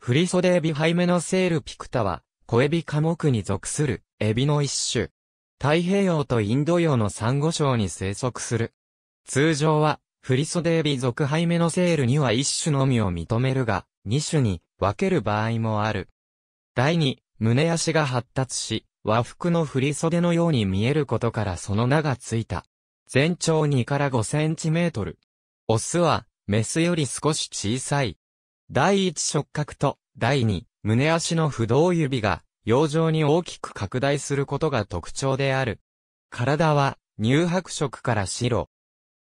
フリソデエビハイメノセールピクタは、小エビ科目に属する、エビの一種。太平洋とインド洋のサンゴ礁に生息する。通常は、フリソデエビ属ハイメノセールには一種のみを認めるが、二種に分ける場合もある。第二、胸足が発達し、和服の振袖のように見えることからその名がついた。全長2から5センチメートル。オスは、メスより少し小さい、第一触覚と第二胸足の不動指が洋上に大きく拡大することが特徴である。体は乳白色から白。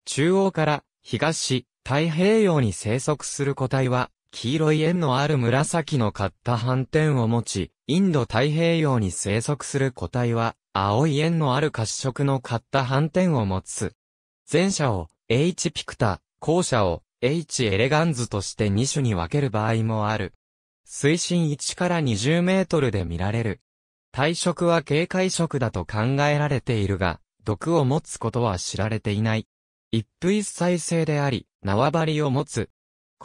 中央から東、太平洋に生息する個体は黄色い円のある紫の買った斑点を持ち、インド太平洋に生息する個体は、青い円のある褐色の買った斑点を持つ。前者を、H ピクタ、後者を、H エレガンズとして2種に分ける場合もある。水深1から20メートルで見られる。体色は警戒色だと考えられているが、毒を持つことは知られていない。一夫一妻制であり、縄張りを持つ。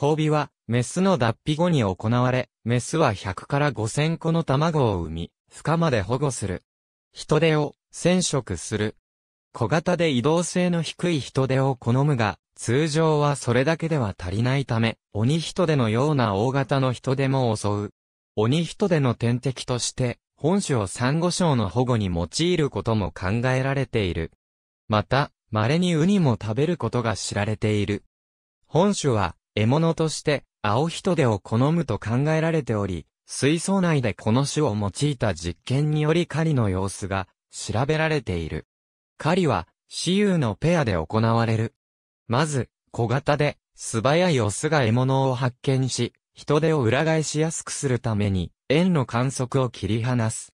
交尾は、メスの脱皮後に行われ、メスは100から5000個の卵を産み、孵化まで保護する。人手を、染色する。小型で移動性の低い人手を好むが、通常はそれだけでは足りないため、鬼人手のような大型の人でも襲う。鬼人手の天敵として、本種をサンゴ礁の保護に用いることも考えられている。また、稀にウニも食べることが知られている。本種は、獲物として、青人手を好むと考えられており、水槽内でこの種を用いた実験により狩りの様子が調べられている。狩りは、雌雄のペアで行われる。まず、小型で、素早いオスが獲物を発見し、人手を裏返しやすくするために、円の観測を切り離す。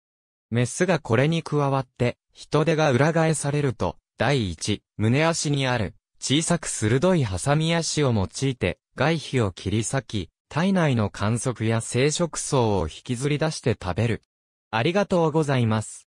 メスがこれに加わって、人手が裏返されると、第一、胸足にある、小さく鋭いハサミ足を用いて、外皮を切り裂き、体内の観測や生殖層を引きずり出して食べる。ありがとうございます。